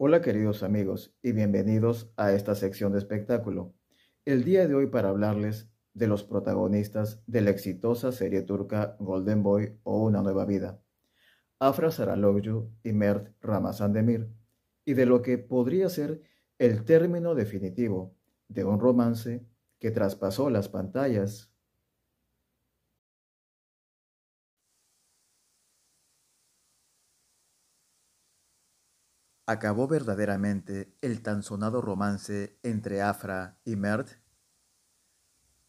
Hola queridos amigos y bienvenidos a esta sección de espectáculo. El día de hoy para hablarles de los protagonistas de la exitosa serie turca Golden Boy o Una Nueva Vida, Afra Saraloglu y Mert Demir, y de lo que podría ser el término definitivo de un romance que traspasó las pantallas ¿Acabó verdaderamente el tan sonado romance entre Afra y Mert?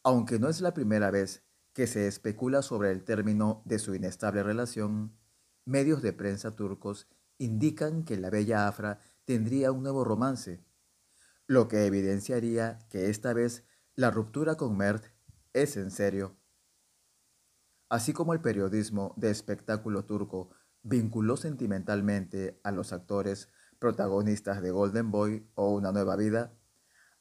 Aunque no es la primera vez que se especula sobre el término de su inestable relación, medios de prensa turcos indican que la bella Afra tendría un nuevo romance, lo que evidenciaría que esta vez la ruptura con Mert es en serio. Así como el periodismo de espectáculo turco vinculó sentimentalmente a los actores protagonistas de Golden Boy o Una Nueva Vida,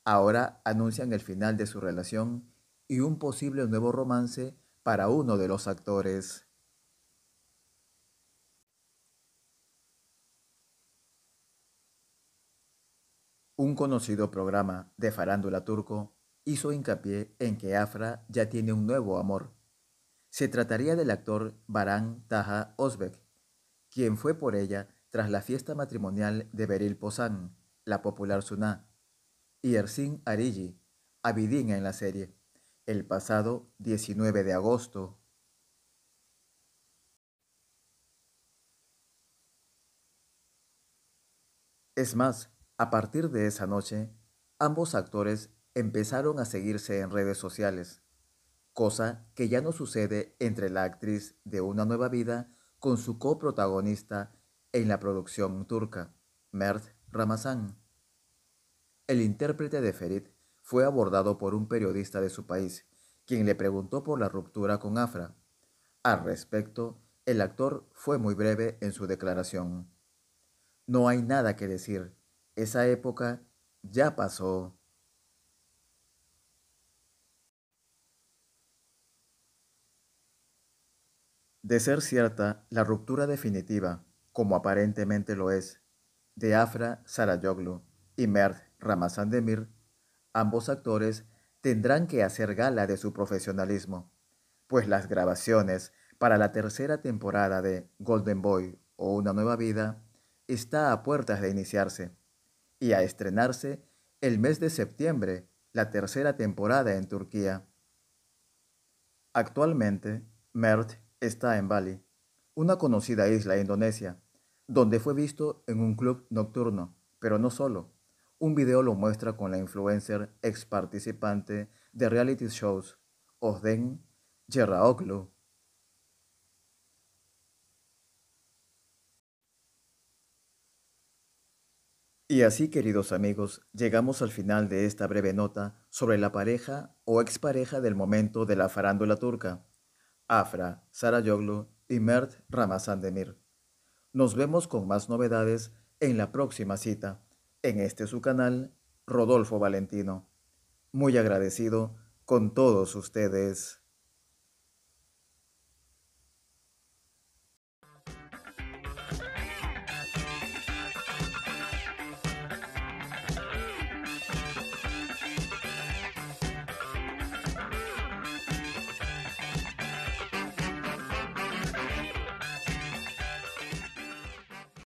ahora anuncian el final de su relación y un posible nuevo romance para uno de los actores. Un conocido programa de farándula turco hizo hincapié en que Afra ya tiene un nuevo amor. Se trataría del actor Baran Taha Ozbek, quien fue por ella tras la fiesta matrimonial de Beril Posán, la popular Suná, y Ersin Arigi, Abidina en la serie, el pasado 19 de agosto. Es más, a partir de esa noche, ambos actores empezaron a seguirse en redes sociales, cosa que ya no sucede entre la actriz de Una Nueva Vida con su coprotagonista en la producción turca Mert Ramazan. El intérprete de Ferit fue abordado por un periodista de su país, quien le preguntó por la ruptura con Afra. Al respecto, el actor fue muy breve en su declaración. No hay nada que decir. Esa época ya pasó. De ser cierta la ruptura definitiva como aparentemente lo es, de Afra Sarayoglu y Mert Ramazan Demir, ambos actores tendrán que hacer gala de su profesionalismo, pues las grabaciones para la tercera temporada de Golden Boy o Una Nueva Vida está a puertas de iniciarse y a estrenarse el mes de septiembre la tercera temporada en Turquía. Actualmente, Mert está en Bali, una conocida isla indonesia, donde fue visto en un club nocturno, pero no solo. Un video lo muestra con la influencer ex participante de reality shows Osden Yerraoglu. Y así, queridos amigos, llegamos al final de esta breve nota sobre la pareja o expareja del momento de la farándula turca, Afra Sarayoglu y Mert Ramazan Demir. Nos vemos con más novedades en la próxima cita, en este su canal, Rodolfo Valentino. Muy agradecido con todos ustedes.